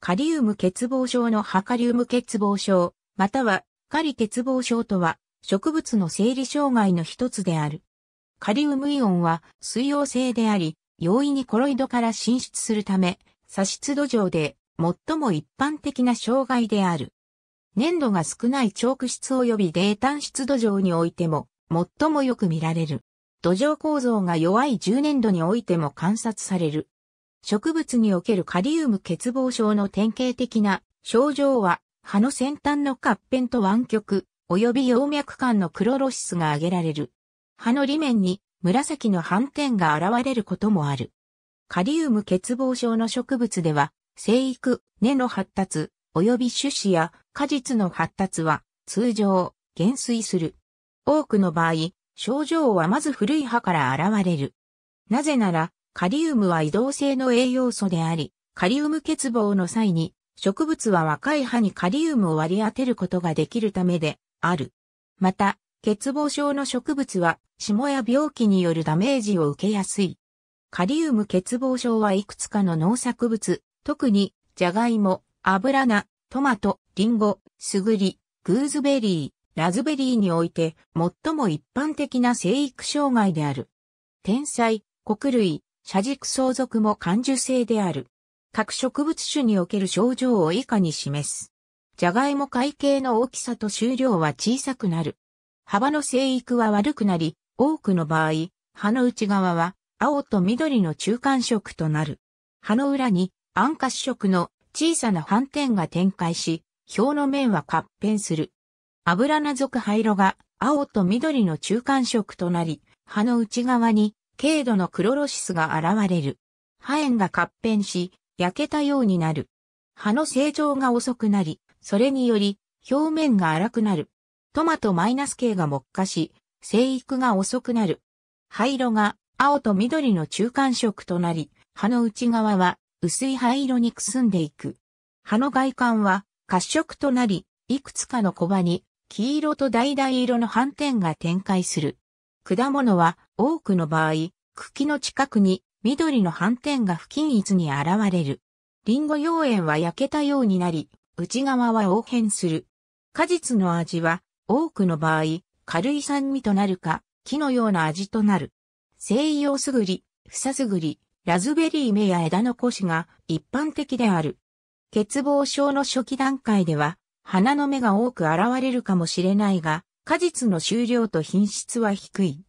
カリウム欠乏症のハカリウム欠乏症、またはカリ欠乏症とは植物の生理障害の一つである。カリウムイオンは水溶性であり、容易にコロイドから浸出するため、砂質土壌で最も一般的な障害である。粘度が少ないチョーク質及び泥炭質土壌においても最もよく見られる。土壌構造が弱い10年度においても観察される。植物におけるカリウム欠乏症の典型的な症状は、葉の先端の合片と湾曲、及び葉脈間のクロロシスが挙げられる。葉の裏面に紫の斑点が現れることもある。カリウム欠乏症の植物では、生育、根の発達、及び種子や果実の発達は通常、減衰する。多くの場合、症状はまず古い葉から現れる。なぜなら、カリウムは移動性の栄養素であり、カリウム欠乏の際に、植物は若い葉にカリウムを割り当てることができるためである。また、欠乏症の植物は、霜や病気によるダメージを受けやすい。カリウム欠乏症はいくつかの農作物、特に、ジャガイモ、油菜、トマト、リンゴ、スグリ、グーズベリー、ラズベリーにおいて最も一般的な生育障害である。天才、穀類、車軸相続も感受性である。各植物種における症状を以下に示す。ジャガイモ会計の大きさと収量は小さくなる。幅の生育は悪くなり、多くの場合、葉の内側は青と緑の中間色となる。葉の裏に暗褐色の小さな斑点が展開し、表の面は活変する。油な属灰色が青と緑の中間色となり、葉の内側に軽度のクロロシスが現れる。破炎が合併し、焼けたようになる。葉の成長が遅くなり、それにより、表面が荒くなる。トマトマイナス系が木化し、生育が遅くなる。灰色が青と緑の中間色となり、葉の内側は薄い灰色にくすんでいく。葉の外観は褐色となり、いくつかの小葉に黄色と橙色の斑点が展開する。果物は多くの場合、茎の近くに緑の斑点が不均一に現れる。リンゴ溶塩は焼けたようになり、内側は黄変する。果実の味は多くの場合、軽い酸味となるか、木のような味となる。西洋すぐり、ふさすぐり、ラズベリー芽や枝の腰が一般的である。欠乏症の初期段階では、花の芽が多く現れるかもしれないが、果実の収量と品質は低い。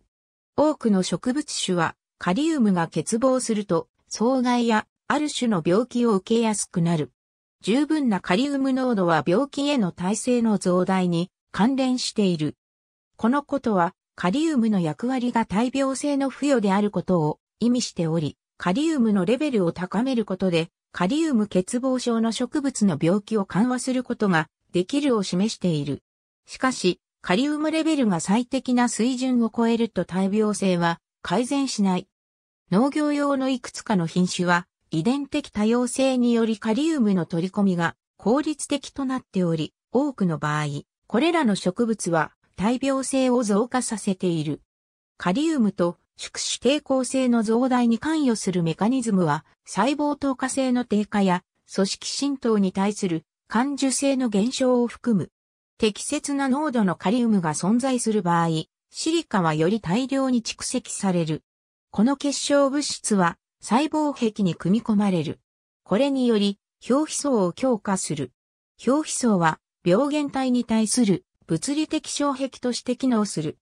多くの植物種はカリウムが欠乏すると、障害やある種の病気を受けやすくなる。十分なカリウム濃度は病気への耐性の増大に関連している。このことは、カリウムの役割が大病性の付与であることを意味しており、カリウムのレベルを高めることで、カリウム欠乏症の植物の病気を緩和することができるを示している。しかし、カリウムレベルが最適な水準を超えると大病性は改善しない。農業用のいくつかの品種は遺伝的多様性によりカリウムの取り込みが効率的となっており、多くの場合、これらの植物は大病性を増加させている。カリウムと宿主抵抗性の増大に関与するメカニズムは細胞透過性の低下や組織浸透に対する感受性の減少を含む適切な濃度のカリウムが存在する場合、シリカはより大量に蓄積される。この結晶物質は細胞壁に組み込まれる。これにより、表皮層を強化する。表皮層は病原体に対する物理的障壁として機能する。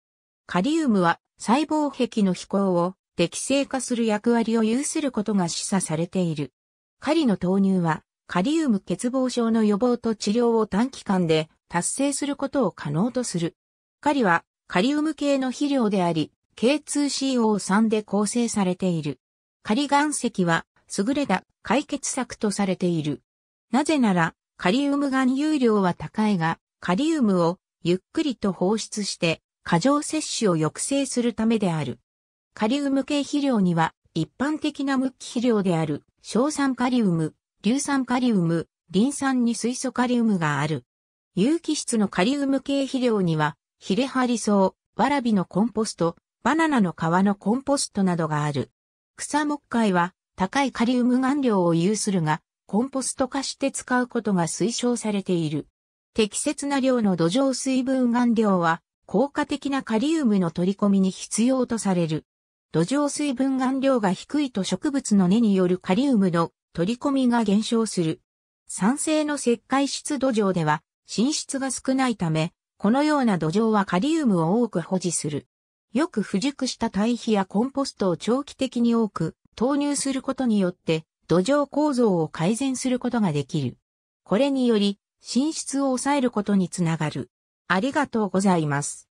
カリウムは細胞壁の飛行を適正化する役割を有することが示唆されている。カリの投入はカリウム欠乏症の予防と治療を短期間で達成することを可能とする。カリはカリウム系の肥料であり、K2CO3 で構成されている。カリ岩石は優れた解決策とされている。なぜなら、カリウム含有量は高いが、カリウムをゆっくりと放出して過剰摂取を抑制するためである。カリウム系肥料には一般的な無機肥料である硝酸カリウム、硫酸カリウム、リン酸に水素カリウムがある。有機質のカリウム系肥料には、ヒレハリソウ、ワラビのコンポスト、バナナの皮のコンポストなどがある。草木灰は高いカリウム含量を有するが、コンポスト化して使うことが推奨されている。適切な量の土壌水分含量は、効果的なカリウムの取り込みに必要とされる。土壌水分含量が低いと植物の根によるカリウムの取り込みが減少する。酸性の石灰質土壌では浸出が少ないため、このような土壌はカリウムを多く保持する。よく腐熟した堆肥やコンポストを長期的に多く投入することによって土壌構造を改善することができる。これにより、浸出を抑えることにつながる。ありがとうございます。